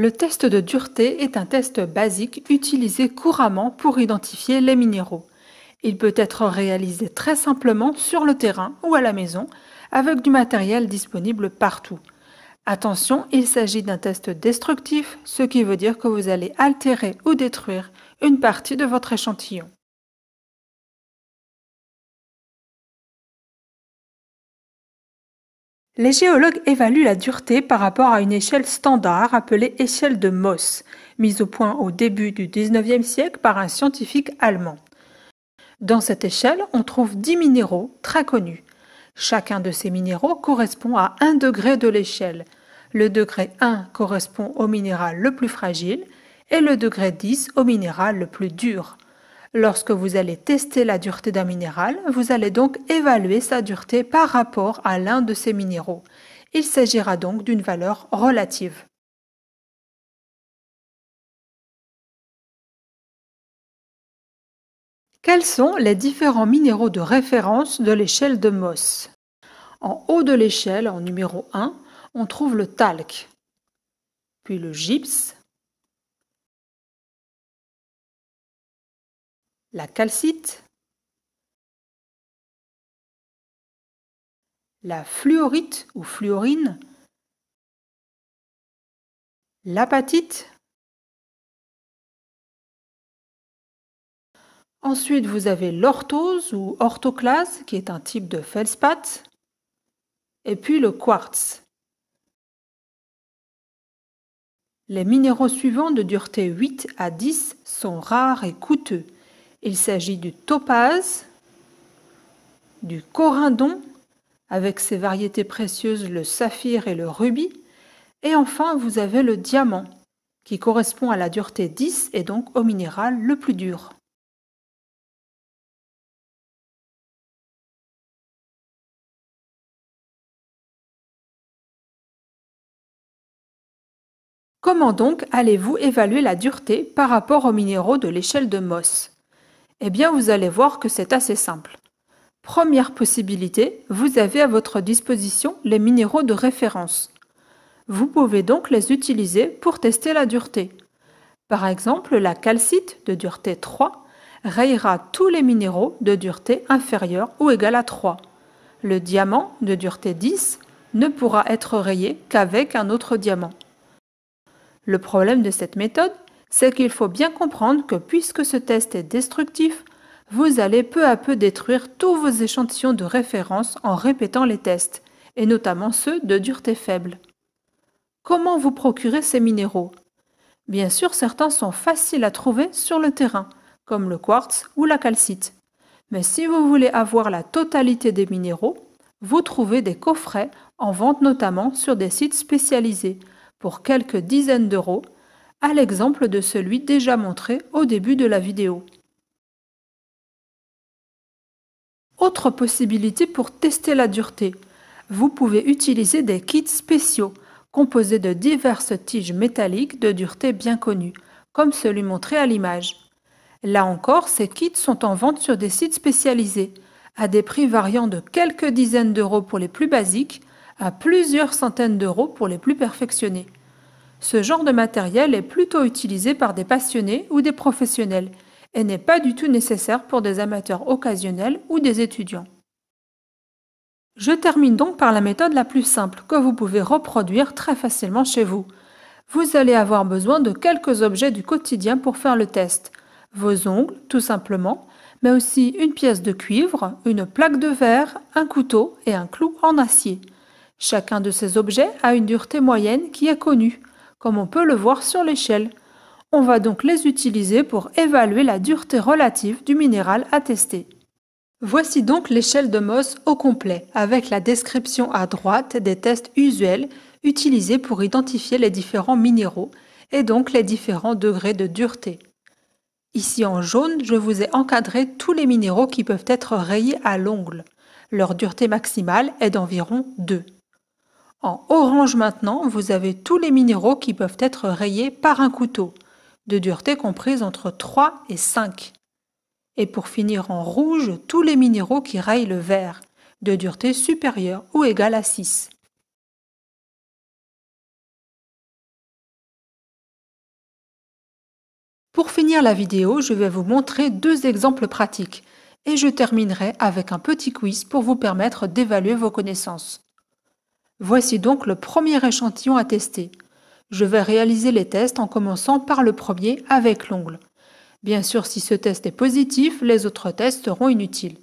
Le test de dureté est un test basique utilisé couramment pour identifier les minéraux. Il peut être réalisé très simplement sur le terrain ou à la maison avec du matériel disponible partout. Attention, il s'agit d'un test destructif, ce qui veut dire que vous allez altérer ou détruire une partie de votre échantillon. Les géologues évaluent la dureté par rapport à une échelle standard appelée échelle de MOSS, mise au point au début du XIXe siècle par un scientifique allemand. Dans cette échelle, on trouve 10 minéraux très connus. Chacun de ces minéraux correspond à un degré de l'échelle. Le degré 1 correspond au minéral le plus fragile et le degré 10 au minéral le plus dur. Lorsque vous allez tester la dureté d'un minéral, vous allez donc évaluer sa dureté par rapport à l'un de ces minéraux. Il s'agira donc d'une valeur relative. Quels sont les différents minéraux de référence de l'échelle de Moss En haut de l'échelle, en numéro 1, on trouve le talc, puis le gypse, la calcite, la fluorite ou fluorine, l'apatite. Ensuite, vous avez l'orthose ou orthoclase, qui est un type de feldspath, et puis le quartz. Les minéraux suivants de dureté 8 à 10 sont rares et coûteux. Il s'agit du topaz, du corindon, avec ses variétés précieuses le saphir et le rubis, et enfin vous avez le diamant, qui correspond à la dureté 10 et donc au minéral le plus dur. Comment donc allez-vous évaluer la dureté par rapport aux minéraux de l'échelle de Moss eh bien, vous allez voir que c'est assez simple. Première possibilité, vous avez à votre disposition les minéraux de référence. Vous pouvez donc les utiliser pour tester la dureté. Par exemple, la calcite de dureté 3 rayera tous les minéraux de dureté inférieure ou égale à 3. Le diamant de dureté 10 ne pourra être rayé qu'avec un autre diamant. Le problème de cette méthode c'est qu'il faut bien comprendre que puisque ce test est destructif, vous allez peu à peu détruire tous vos échantillons de référence en répétant les tests, et notamment ceux de dureté faible. Comment vous procurer ces minéraux Bien sûr, certains sont faciles à trouver sur le terrain, comme le quartz ou la calcite. Mais si vous voulez avoir la totalité des minéraux, vous trouvez des coffrets en vente notamment sur des sites spécialisés pour quelques dizaines d'euros à l'exemple de celui déjà montré au début de la vidéo. Autre possibilité pour tester la dureté, vous pouvez utiliser des kits spéciaux composés de diverses tiges métalliques de dureté bien connues, comme celui montré à l'image. Là encore, ces kits sont en vente sur des sites spécialisés, à des prix variant de quelques dizaines d'euros pour les plus basiques à plusieurs centaines d'euros pour les plus perfectionnés. Ce genre de matériel est plutôt utilisé par des passionnés ou des professionnels et n'est pas du tout nécessaire pour des amateurs occasionnels ou des étudiants. Je termine donc par la méthode la plus simple que vous pouvez reproduire très facilement chez vous. Vous allez avoir besoin de quelques objets du quotidien pour faire le test. Vos ongles, tout simplement, mais aussi une pièce de cuivre, une plaque de verre, un couteau et un clou en acier. Chacun de ces objets a une dureté moyenne qui est connue comme on peut le voir sur l'échelle. On va donc les utiliser pour évaluer la dureté relative du minéral à tester. Voici donc l'échelle de mos au complet, avec la description à droite des tests usuels utilisés pour identifier les différents minéraux et donc les différents degrés de dureté. Ici en jaune, je vous ai encadré tous les minéraux qui peuvent être rayés à l'ongle. Leur dureté maximale est d'environ 2. En orange maintenant, vous avez tous les minéraux qui peuvent être rayés par un couteau, de dureté comprise entre 3 et 5. Et pour finir en rouge, tous les minéraux qui rayent le vert, de dureté supérieure ou égale à 6. Pour finir la vidéo, je vais vous montrer deux exemples pratiques et je terminerai avec un petit quiz pour vous permettre d'évaluer vos connaissances. Voici donc le premier échantillon à tester. Je vais réaliser les tests en commençant par le premier avec l'ongle. Bien sûr, si ce test est positif, les autres tests seront inutiles.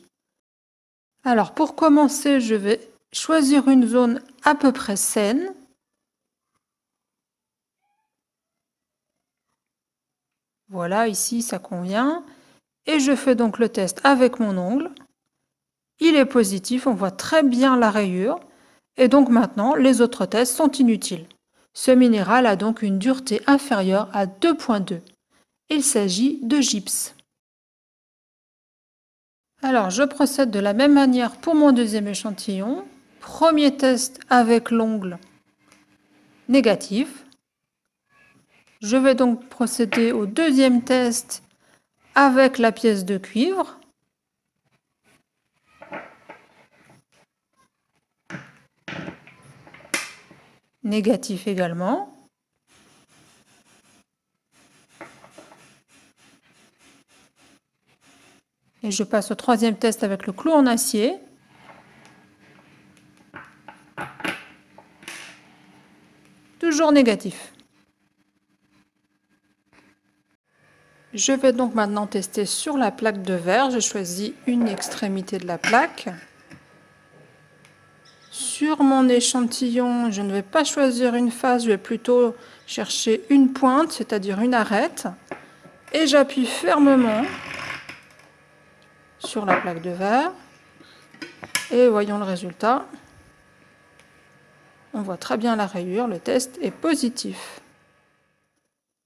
Alors pour commencer, je vais choisir une zone à peu près saine. Voilà, ici ça convient. Et je fais donc le test avec mon ongle. Il est positif, on voit très bien la rayure et donc maintenant les autres tests sont inutiles. Ce minéral a donc une dureté inférieure à 2.2. Il s'agit de gypse. Alors je procède de la même manière pour mon deuxième échantillon. Premier test avec l'ongle négatif. Je vais donc procéder au deuxième test avec la pièce de cuivre. négatif également. Et je passe au troisième test avec le clou en acier. Toujours négatif. Je vais donc maintenant tester sur la plaque de verre. Je choisis une extrémité de la plaque. Sur mon échantillon, je ne vais pas choisir une face, je vais plutôt chercher une pointe, c'est-à-dire une arête, et j'appuie fermement sur la plaque de verre. Et voyons le résultat. On voit très bien la rayure, le test est positif.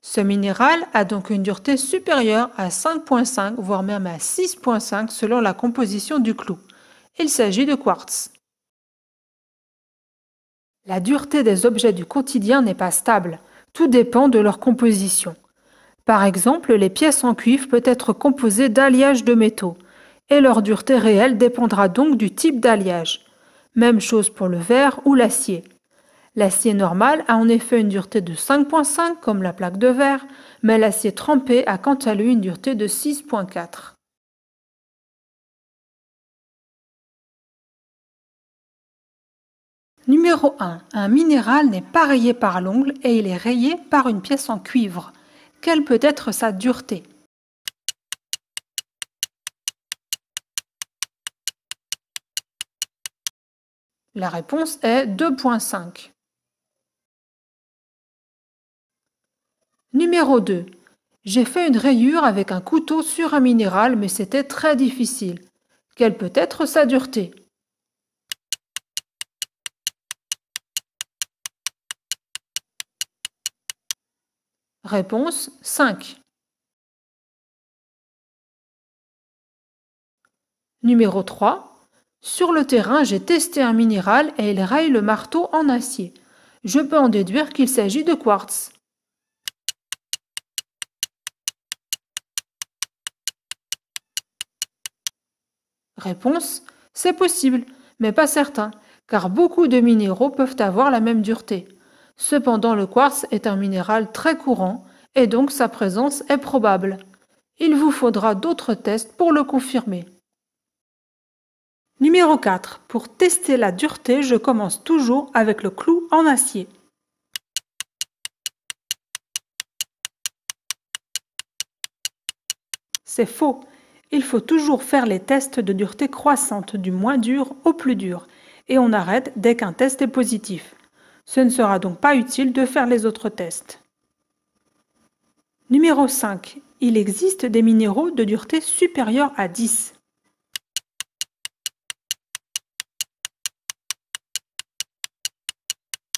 Ce minéral a donc une dureté supérieure à 5.5, voire même à 6.5 selon la composition du clou. Il s'agit de quartz. La dureté des objets du quotidien n'est pas stable, tout dépend de leur composition. Par exemple, les pièces en cuivre peuvent être composées d'alliages de métaux, et leur dureté réelle dépendra donc du type d'alliage. Même chose pour le verre ou l'acier. L'acier normal a en effet une dureté de 5.5 comme la plaque de verre, mais l'acier trempé a quant à lui une dureté de 6.4. Numéro 1. Un minéral n'est pas rayé par l'ongle et il est rayé par une pièce en cuivre. Quelle peut être sa dureté La réponse est 2.5. Numéro 2. J'ai fait une rayure avec un couteau sur un minéral, mais c'était très difficile. Quelle peut être sa dureté Réponse 5. Numéro 3. Sur le terrain, j'ai testé un minéral et il raille le marteau en acier. Je peux en déduire qu'il s'agit de quartz. Réponse C'est possible, mais pas certain, car beaucoup de minéraux peuvent avoir la même dureté. Cependant, le quartz est un minéral très courant et donc sa présence est probable. Il vous faudra d'autres tests pour le confirmer. Numéro 4. Pour tester la dureté, je commence toujours avec le clou en acier. C'est faux. Il faut toujours faire les tests de dureté croissante du moins dur au plus dur et on arrête dès qu'un test est positif. Ce ne sera donc pas utile de faire les autres tests. Numéro 5. Il existe des minéraux de dureté supérieure à 10.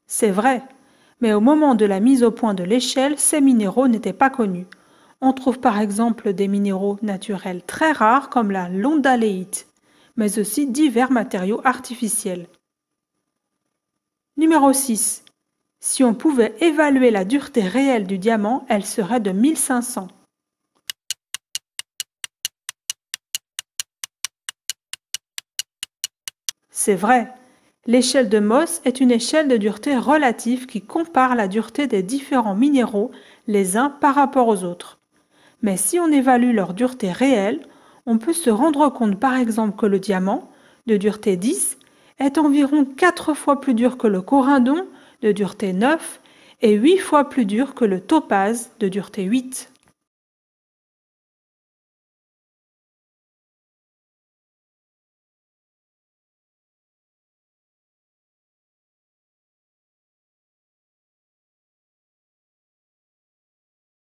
C'est vrai, mais au moment de la mise au point de l'échelle, ces minéraux n'étaient pas connus. On trouve par exemple des minéraux naturels très rares comme la londaléite, mais aussi divers matériaux artificiels. Numéro 6. Si on pouvait évaluer la dureté réelle du diamant, elle serait de 1500. C'est vrai, l'échelle de Moss est une échelle de dureté relative qui compare la dureté des différents minéraux les uns par rapport aux autres. Mais si on évalue leur dureté réelle, on peut se rendre compte par exemple que le diamant, de dureté 10, est environ 4 fois plus dur que le corindon, de dureté 9, et 8 fois plus dur que le topaz, de dureté 8.